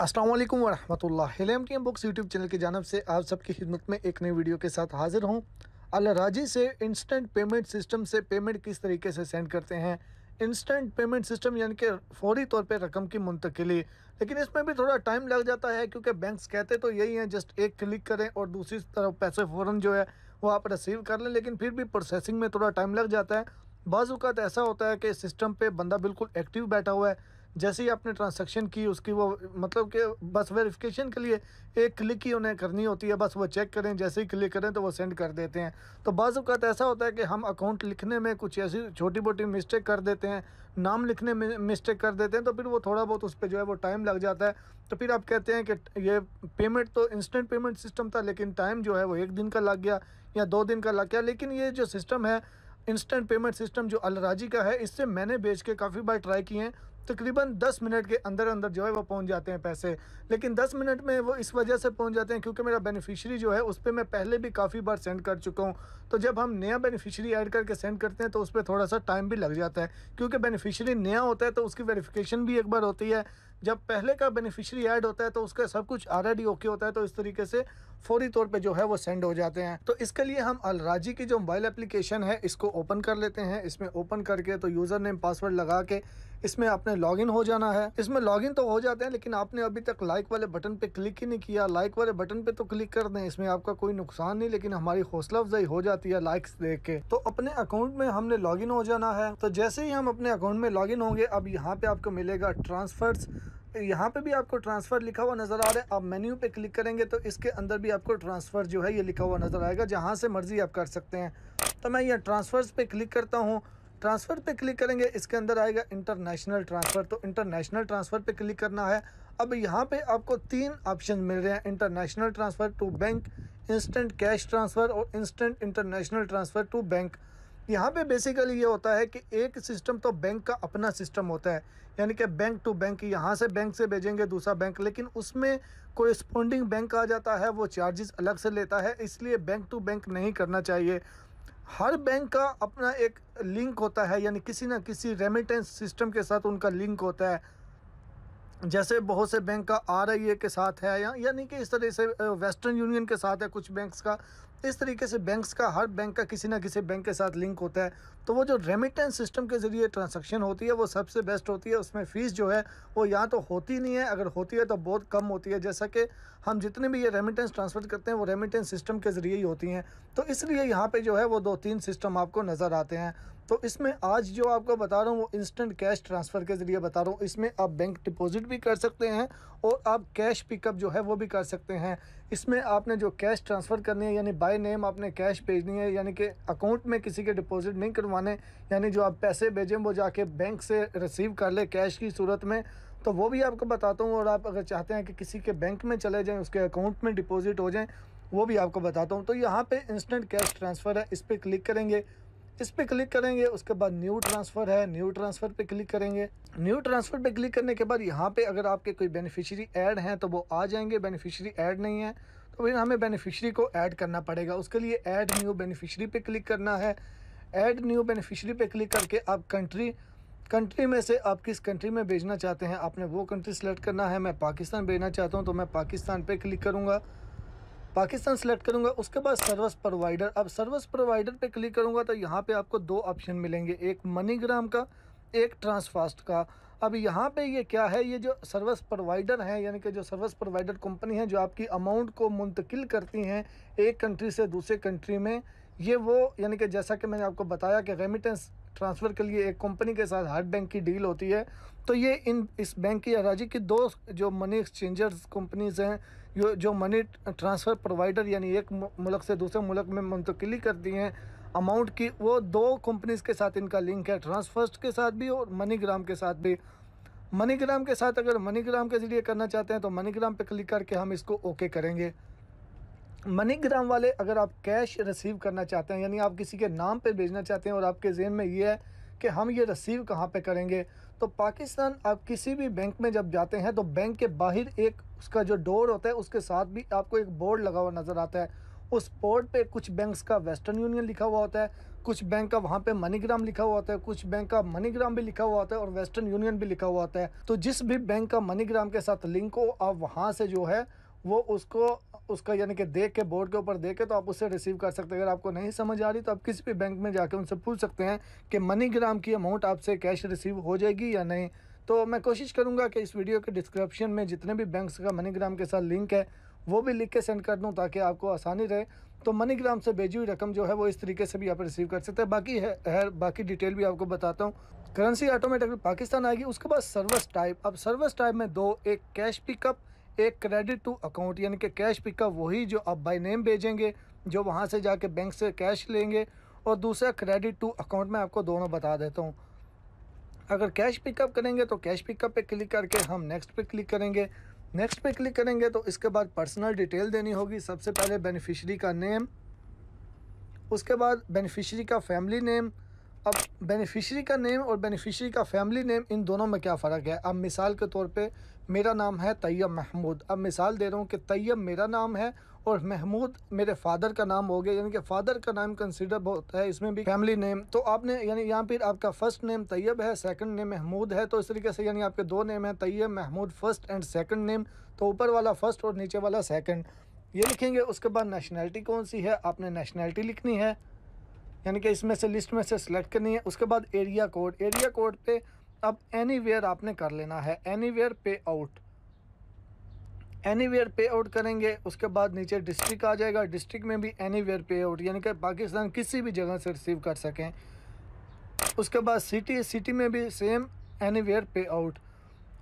असलम वरहमल हेलम T books YouTube channel की जानब से आप सबकी खिदमत में एक नई वीडियो के साथ हाजिर हूँ अलराजी से इंस्टेंट पेमेंट सिस्टम से पेमेंट किस तरीके से सेंड करते हैं इंस्टेंट पेमेंट सिस्टम यानी कि फौरी तौर पे रकम की मुंतकली लेकिन इसमें भी थोड़ा टाइम लग जाता है क्योंकि बैंक्स कहते तो यही हैं जस्ट एक क्लिक करें और दूसरी तरफ पैसे फ़ौर जो है वो आप रिसीव कर लें लेकिन फिर भी प्रोसेसिंग में थोड़ा टाइम लग जाता है बाज़ात तो ऐसा होता है कि सिस्टम पे बंदा बिल्कुल एक्टिव बैठा हुआ है जैसे ही आपने ट्रांसैक्शन की उसकी वो मतलब कि बस वेरिफिकेशन के लिए एक क्लिक ही उन्हें करनी होती है बस वो चेक करें जैसे ही क्लिक करें तो वो सेंड कर देते हैं तो बाज़ात ऐसा होता है कि हम अकाउंट लिखने में कुछ ऐसी छोटी मोटी मिस्टेक कर देते हैं नाम लिखने में मिस्टेक कर देते हैं तो फिर वो थोड़ा बहुत उस पर जो है वो टाइम लग जाता है तो फिर आप कहते हैं कि ये पेमेंट तो इंस्टेंट पेमेंट सिस्टम था लेकिन टाइम जो है वो एक दिन का लग गया या दो दिन का लग गया लेकिन ये जो सिस्टम है इंस्टेंट पेमेंट सिस्टम जो अलराजी का है इससे मैंने बेच के काफ़ी बार ट्राई किए हैं तकरीबन 10 मिनट के अंदर अंदर जो है वो पहुंच जाते हैं पैसे लेकिन 10 मिनट में वो इस वजह से पहुंच जाते हैं क्योंकि मेरा बेनिफिशियरी जो है उस पर मैं पहले भी काफ़ी बार सेंड कर चुका हूँ तो जब हम नया बेनिफिशियरी ऐड करके सेंड करते हैं तो उस पर थोड़ा सा टाइम भी लग जाता है क्योंकि बेनिफिशियरी नया होता है तो उसकी वेरीफिकेशन भी एक बार होती है जब पहले का बेनिफिशियरी ऐड होता है तो उसका सब कुछ ऑलरेडी ओके होता है तो इस तरीके से फौरी तौर पे जो है वो सेंड हो जाते हैं तो इसके लिए हम अलराजी की जो मोबाइल एप्लीकेशन है इसको ओपन कर लेते हैं इसमें ओपन करके तो यूज़र नेम पासवर्ड लगा के इसमें आपने लॉगिन हो जाना है इसमें लॉगिन तो हो जाते हैं लेकिन आपने अभी तक लाइक वाले बटन पे क्लिक ही नहीं किया लाइक वाले बटन पे तो क्लिक कर दें इसमें आपका कोई नुकसान नहीं लेकिन हमारी हौसला अफजाई हो जाती है लाइक्स देख के तो अपने अकाउंट में हमने लॉगिन हो जाना है तो जैसे ही हम अपने अकाउंट में लॉगिन होंगे अब यहाँ पे आपको मिलेगा ट्रांसफर्स यहाँ पे भी आपको ट्रांसफ़र लिखा हुआ नज़र आ रहा है आप मेन्यू पे क्लिक करेंगे तो इसके अंदर भी आपको ट्रांसफ़र जो है ये लिखा हुआ नज़र आएगा जहाँ से मर्ज़ी आप कर सकते हैं तो मैं ये ट्रांसफ़र्स पे क्लिक करता हूँ ट्रांसफ़र पे क्लिक करेंगे इसके अंदर आएगा इंटरनेशनल ट्रांसफ़र तो इंटरनेशनल ट्रांसफ़र पे क्लिक करना है अब यहाँ पे आपको तीन ऑप्शन मिल रहे हैं international transfer to bank instant cash transfer और instant international transfer to bank यहाँ पे बेसिकली ये होता है कि एक सिस्टम तो बैंक का अपना सिस्टम होता है यानी कि बैंक टू बैंक यहाँ से बैंक से भेजेंगे दूसरा बैंक लेकिन उसमें कोरिस्पोंडिंग बैंक आ जाता है वो चार्जेस अलग से लेता है इसलिए बैंक टू बैंक नहीं करना चाहिए हर बैंक का अपना एक लिंक होता है यानी किसी ना किसी रेमिटेंस सिस्टम के साथ उनका लिंक होता है जैसे बहुत से बैंक का आर आई ए के साथ है यानी कि इस तरह से वेस्टर्न यूनियन के साथ है कुछ बैंक्स का इस तरीके से बैंक्स का हर बैंक का किसी ना किसी बैंक के साथ लिंक होता है तो वो जो रेमिटेंस सिस्टम के ज़रिए ट्रांसक्शन होती है वो सबसे बेस्ट होती है उसमें फ़ीस जो है वो यहाँ तो होती नहीं है अगर होती है तो बहुत कम होती है जैसा कि हम जितने भी ये रेमिटेंस ट्रांसफ़र करते हैं वो रेमिटेंस सिस्टम के ज़रिए ही होती हैं तो इसलिए यहाँ पर जो है वो दो तीन सिस्टम आपको नज़र आते हैं तो इसमें आज जो आपको बता रहा हूँ वो इंस्टेंट कैश ट्रांसफ़र के ज़रिए बता रहा हूँ इसमें आप बैंक डिपॉजिट भी कर सकते हैं और आप कैश पिकअप जो है वो भी कर सकते हैं इसमें आपने जो कैश ट्रांसफ़र करनी है यानी बाय नेम आपने कैश भेजनी है यानी कि अकाउंट में किसी के डिपॉजिट नहीं करवाने यानी जो आप पैसे भेजें वो जाके बैंक से रिसीव कर ले कैश की सूरत में तो वो भी आपको बताता हूँ और आप अगर चाहते हैं कि किसी के बैंक में चले जाएँ उसके अकाउंट में डिपॉजिट हो जाएँ वो भी आपको बताता हूँ तो यहाँ पर इंस्टेंट कैश ट्रांसफ़र है इस पर क्लिक करेंगे इस पर क्लिक करेंगे उसके बाद न्यू ट्रांसफ़र है न्यू ट्रांसफ़र पे क्लिक करेंगे न्यू ट्रांसफ़र पे क्लिक करने के बाद यहाँ पे अगर आपके कोई बेनिफिशियरी ऐड हैं तो वो आ जाएंगे बेनिफिशियरी ऐड नहीं है तो फिर हमें बेनिफिशियरी को ऐड करना पड़ेगा उसके लिए ऐड न्यू बेनिफिशरी पे क्लिक करना है ऐड न्यू बेनिफिशरी पे क्लिक करके आप कंट्री कंट्री में से आप किस कंट्री में भेजना चाहते हैं आपने वो कंट्री सेलेक्ट करना है मैं पाकिस्तान भेजना चाहता हूँ तो मैं पाकिस्तान पर क्लिक करूँगा पाकिस्तान सेलेक्ट करूँगा उसके बाद सर्विस प्रोवाइडर अब सर्विस प्रोवाइडर पे क्लिक करूँगा तो यहाँ पे आपको दो ऑप्शन मिलेंगे एक मनीग्राम का एक ट्रांसफास्ट का अब यहाँ पे ये क्या है ये जो सर्विस प्रोवाइडर हैं यानी कि जो सर्विस प्रोवाइडर कंपनी है जो आपकी अमाउंट को मुंतकिल करती हैं एक कंट्री से दूसरे कंट्री में ये वो यानी कि जैसा कि मैंने आपको बताया कि रेमिटेंस ट्रांसफ़र के लिए एक कंपनी के साथ हर बैंक की डील होती है तो ये इन इस बैंक की अराजी की दो जो मनी एक्सचेंजर्स कंपनीज हैं जो जो मनी ट्रांसफ़र प्रोवाइडर यानी एक मुल्क से दूसरे मुल्क में मुंतकली करती हैं अमाउंट की वो दो कंपनीज के साथ इनका लिंक है ट्रांसफर्स्ट के साथ भी और मनीग्राम के साथ भी मनीग्राम के साथ अगर मनीग्राम के ज़रिए करना चाहते हैं तो मनीग्राम पर क्लिक करके हम इसको ओके करेंगे मनीग्राम वाले अगर आप कैश रिसीव करना चाहते हैं यानी आप किसी के नाम पर भेजना चाहते हैं और आपके जेहन में ये है कि हम ये रिसीव कहाँ पर करेंगे तो पाकिस्तान आप किसी भी बैंक में जब जाते हैं तो बैंक के बाहर एक उसका जो डोर होता है उसके साथ भी आपको एक बोर्ड लगा हुआ नज़र आता है उस बोर्ड पे कुछ बैंक्स का वेस्टर्न यूनियन लिखा हुआ होता है कुछ बैंक का वहाँ पे मनीग्राम लिखा हुआ होता है कुछ बैंक का मनीग्राम भी लिखा हुआ होता है और वेस्टर्न यूनियन भी लिखा हुआ होता है तो जिस भी बैंक का मनीग्राम के साथ लिंक हो आप वहाँ से जो है वो उसको उसका यानी कि देख के बोर्ड के ऊपर देख के तो आप उससे रिसीव कर सकते हैं अगर आपको नहीं समझ आ रही तो आप किसी भी बैंक में जाके उनसे पूछ सकते हैं कि मनी ग्राम की अमाउंट आपसे कैश रिसीव हो जाएगी या नहीं तो मैं कोशिश करूँगा कि इस वीडियो के डिस्क्रिप्शन में जितने भी बैंक्स का मनीग्राम के साथ लिंक है वो भी लिख के सेंड कर दूँ ताकि आपको आसानी रहे तो मनीग्राम से भेजी हुई रकम जो है वो इस तरीके से भी आप रिसीव कर सकते हैं बाकी है, है बाकी डिटेल भी आपको बताता हूँ करेंसी ऑटोमेटिकली पाकिस्तान आएगी उसके बाद सर्विस टाइप अब सर्विस टाइप में दो एक कैश पिकअप एक क्रेडिट टू अकाउंट यानी कि कैश पिकअप वही जो आप बाई नेम भेजेंगे जो वहाँ से जाके बैंक से कैश लेंगे और दूसरा क्रेडिट टू अकाउंट में आपको दोनों बता देता हूँ अगर कैश पिकअप करेंगे तो कैश पिकअप पे क्लिक करके हम नेक्स्ट पे क्लिक करेंगे नेक्स्ट पे क्लिक करेंगे तो इसके बाद पर्सनल डिटेल देनी होगी सबसे पहले बेनिफिशरी का नेम उसके बाद बेनिफिशरी का फैमिली नेम अब बेनिफिशरी का नेम और बेनिफिशरी का फैमिली नेम इन दोनों में क्या फ़र्क है अब मिसाल के तौर पे मेरा नाम है तैयब महमूद अब मिसाल दे रहा हूँ कि तैयब मेरा नाम है और महमूद मेरे फादर का नाम हो गया यानी कि फादर का नाम कंसिडर होता है इसमें भी फैमिली नेम तो आपने यानी यहाँ पर आपका फर्स्ट नेम तैयब है सेकंड नेम महमूद है तो इस तरीके से यानी आपके दो नेम हैं Tayyab Mahmood first and second name तो ऊपर वाला फ़र्स्ट और नीचे वाला सेकंड ये लिखेंगे उसके बाद नेशनैलिटी कौन सी है आपने नेशनैलिटी लिखनी है यानी कि इसमें से लिस्ट में से सिलेक्ट करनी है उसके बाद एरिया कोड एरिया कोड पे अब एनी आपने कर लेना है any pay out anywhere pay out करेंगे उसके बाद नीचे डिस्ट्रिक्ट आ जाएगा डिस्ट्रिक्ट में भी एनी वेयर पे आउट यानी कि पाकिस्तान किसी भी जगह से रिसीव कर सकें उसके बाद सिटी सिटी में भी same anywhere pay out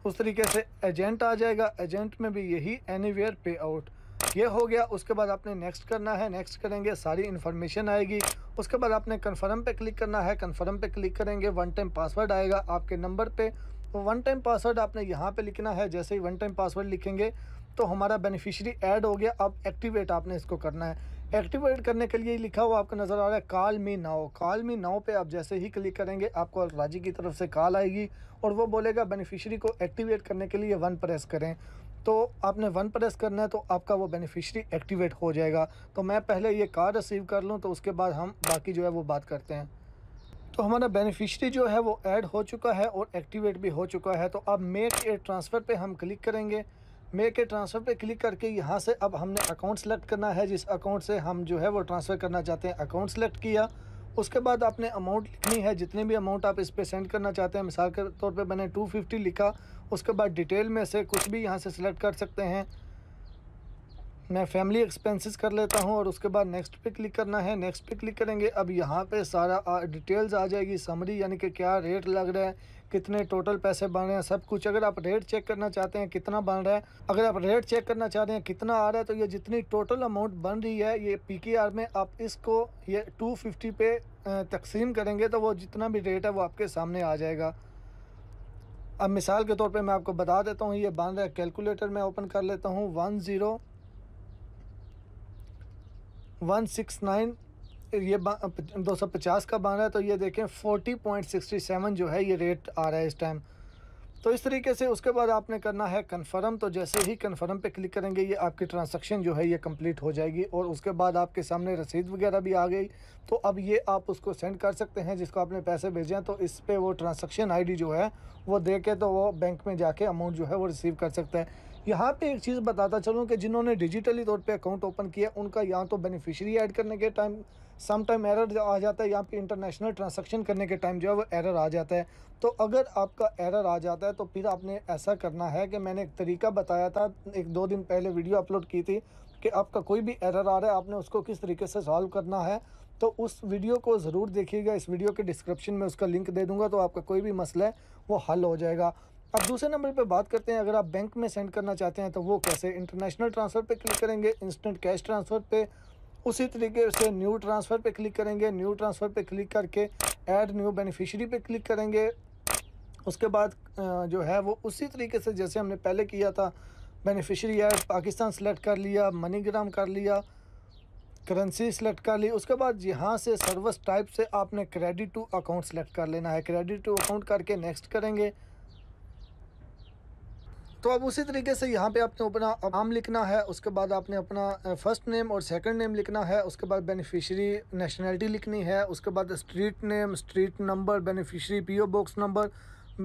उस तरीके से एजेंट आ जाएगा एजेंट में भी यही एनी वेयर पे आउट ये हो गया उसके बाद आपने नेक्स्ट करना है नेक्स्ट करेंगे सारी इन्फॉर्मेशन आएगी उसके बाद आपने कन्फर्म पे क्लिक करना है कन्फर्म पे क्लिक करेंगे वन टाइम पासवर्ड आएगा आपके नंबर पे तो वन टाइम पासवर्ड आपने यहाँ पे लिखना है जैसे ही वन टाइम पासवर्ड लिखेंगे तो हमारा बेनिफिशियरी ऐड हो गया अब एक्टिवेट आपने इसको करना है एक्टिवेट करने के लिए लिखा हुआ आपको नज़र आ रहा है कॉल मी नाओ कॉल मी नाओ पे आप जैसे ही क्लिक करेंगे आपको राजी की तरफ से कॉल आएगी और वो बोलेगा बेनिफिशियरी को एक्टिवेट करने के लिए वन प्रेस करें तो आपने वन प्रेस करना है तो आपका वो बेनिफिशरी एक्टिवेट हो जाएगा तो मैं पहले ये कार्ड रिसीव कर लूँ तो उसके बाद हम बाकी जो है वो बात करते हैं तो हमारा बेनिफिशरी जो है वो ऐड हो चुका है और एक्टिवेट भी हो चुका है तो अब मेक ए ट्रांसफ़र पे हम क्लिक करेंगे मेक ए ट्रांसफ़र पे क्लिक करके यहाँ से अब हमने अकाउंट सेलेक्ट करना है जिस अकाउंट से हम जो है वो ट्रांसफ़र करना चाहते हैं अकाउंट सेलेक्ट किया उसके बाद आपने अमाउंट लिखनी है जितने भी अमाउंट आप इस पर सेंड करना चाहते हैं मिसाल के तौर पर मैंने 250 लिखा उसके बाद डिटेल में से कुछ भी यहाँ से सिलेक्ट कर सकते हैं मैं फैमिली एक्सपेंसेस कर लेता हूं और उसके बाद नेक्स्ट पे क्लिक करना है नेक्स्ट पे क्लिक करेंगे अब यहाँ पे सारा डिटेल्स आ जाएगी समरी यानी कि क्या रेट लग रहा है कितने टोटल पैसे बन रहे हैं सब कुछ अगर आप रेट चेक करना चाहते हैं कितना बन रहा है अगर आप रेट चेक करना चाहते हैं कितना आ रहा है तो ये जितनी टोटल अमाउंट बन रही है ये पी में आप इसको ये टू पे तकसीम करेंगे तो वो जितना भी रेट है वो आपके सामने आ जाएगा अब मिसाल के तौर पे मैं आपको बता देता हूँ ये बन रहा है कैलकुलेटर मैं ओपन कर लेता हूँ one zero one six nine ये दो सौ पचास का बन रहा है तो ये देखें फोर्टी पॉइंट सिक्सटी सेवन जो है ये रेट आ रहा है इस टाइम तो इस तरीके से उसके बाद आपने करना है कन्फर्म तो जैसे ही कन्फर्म पे क्लिक करेंगे ये आपकी ट्रांसैक्शन जो है ये कंप्लीट हो जाएगी और उसके बाद आपके सामने रसीद वगैरह भी आ गई तो अब ये आप उसको सेंड कर सकते हैं जिसको आपने पैसे भेजे हैं तो इस पर वो ट्रांसैक्शन आईडी जो है वो दे के तो वो बैंक में जाके अमाउंट जो है वो रिसीव कर सकते हैं यहाँ पे एक चीज़ बताता चलूँ कि जिन्होंने डिजिटली तौर पे अकाउंट ओपन किया उनका यहाँ तो बेनिफिशियरी ऐड करने के टाइम सम टाइम एरर आ जाता है यहाँ पे इंटरनेशनल ट्रांसैक्शन करने के टाइम जो है वो एरर आ जाता है तो अगर आपका एरर आ जाता है तो फिर आपने ऐसा करना है कि मैंने एक तरीका बताया था एक दो दिन पहले वीडियो अपलोड की थी कि आपका कोई भी एरर आ रहा है आपने उसको किस तरीके से सॉल्व करना है तो उस वीडियो को ज़रूर देखिएगा इस वीडियो के डिस्क्रिप्शन में उसका लिंक दे दूंगा तो आपका कोई भी मसला है वो हल हो जाएगा अब दूसरे नंबर पे बात करते हैं अगर आप बैंक में सेंड करना चाहते हैं तो वो कैसे इंटरनेशनल ट्रांसफ़र पे क्लिक करेंगे इंस्टेंट कैश ट्रांसफ़र पे उसी तरीके से न्यू ट्रांसफ़र पे क्लिक करेंगे न्यू ट्रांसफ़र पे क्लिक करके ऐड न्यू बेनिफिशरी पे क्लिक करेंगे उसके बाद जो है वो उसी तरीके से जैसे हमने पहले किया था बेनिफिशरी ऐड पाकिस्तान सेलेक्ट कर लिया ग्राम कर लिया करेंसी सेलेक्ट कर ली उसके बाद यहाँ से सर्विस टाइप से आपने क्रेडिट टू अकाउंट सेलेक्ट कर लेना है क्रेडिट टू अकाउंट करके नेक्स्ट करेंगे तो अब उसी तरीके से यहाँ पे आपने अपना नाम लिखना है उसके बाद आपने अपना फर्स्ट नेम और सेकंड नेम लिखना है उसके बाद बेनिफिशियरी नेशनैलिटी लिखनी है उसके बाद street name street number beneficiary PO box number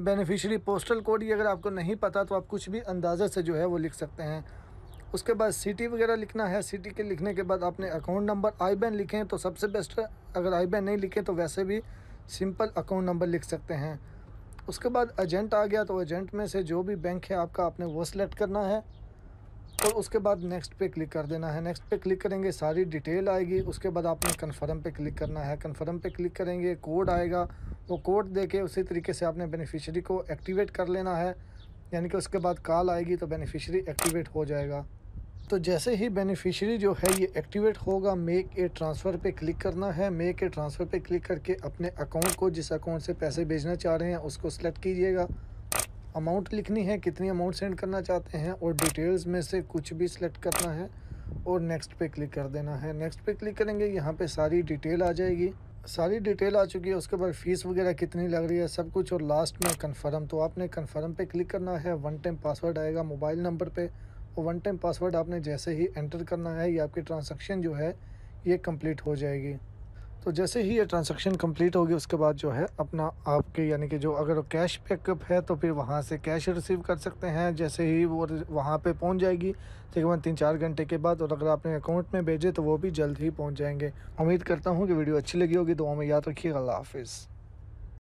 beneficiary postal code ये अगर आपको नहीं पता तो आप कुछ भी अंदाजे से जो है वो लिख सकते हैं उसके बाद सिटी वगैरह लिखना है सिटी के लिखने के बाद आपने अकाउंट नंबर आई बैन लिखें तो सबसे बेस्ट अगर आई बैन नहीं लिखें तो वैसे भी सिंपल अकाउंट नंबर लिख सकते हैं उसके बाद एजेंट आ गया तो एजेंट में से जो भी बैंक है आपका आपने वो सिलेक्ट करना है तो उसके बाद नेक्स्ट पे क्लिक कर देना है नेक्स्ट पे क्लिक करेंगे सारी डिटेल आएगी उसके बाद आपने कन्फर्म पे क्लिक करना है कन्फर्म पे क्लिक करेंगे कोड आएगा वो कोड दे के उसी तरीके से आपने बेनिफिशरी को एक्टिवेट कर लेना है यानी कि उसके बाद कॉल आएगी तो बेनिफिशरी एक्टिवेट हो जाएगा तो जैसे ही बेनिफिशियरी जो है ये एक्टिवेट होगा मेक ए ट्रांसफ़र पे क्लिक करना है मेक ए ट्रांसफ़र पे क्लिक करके अपने अकाउंट को जिस अकाउंट से पैसे भेजना चाह रहे हैं उसको सेलेक्ट कीजिएगा अमाउंट लिखनी है कितनी अमाउंट सेंड करना चाहते हैं और डिटेल्स में से कुछ भी सिलेक्ट करना है और नेक्स्ट पे क्लिक कर देना है नेक्स्ट पे क्लिक करेंगे यहाँ पे सारी डिटेल आ जाएगी सारी डिटेल आ चुकी है उसके बाद फ़ीस वगैरह कितनी लग रही है सब कुछ और लास्ट में कंफर्म तो आपने कंफर्म पे क्लिक करना है वन टाइम पासवर्ड आएगा मोबाइल नंबर पे और वन टाइम पासवर्ड आपने जैसे ही एंटर करना है ये आपकी ट्रांसक्शन जो है ये कंप्लीट हो जाएगी तो जैसे ही ये ट्रांसक्शन कंप्लीट होगी उसके बाद जो है अपना आपके यानी कि जो अगर कैश पिकअप है तो फिर वहाँ से कैश रिसीव कर सकते हैं जैसे ही वो वहाँ पे पहुँच जाएगी तकरीबन तीन चार घंटे के बाद और अगर आपने अकाउंट में भेजे तो वो भी जल्द ही पहुँच जाएंगे उम्मीद करता हूँ कि वीडियो अच्छी लगी होगी तो हमें याद रखिएगा अल्लाह हाफिज़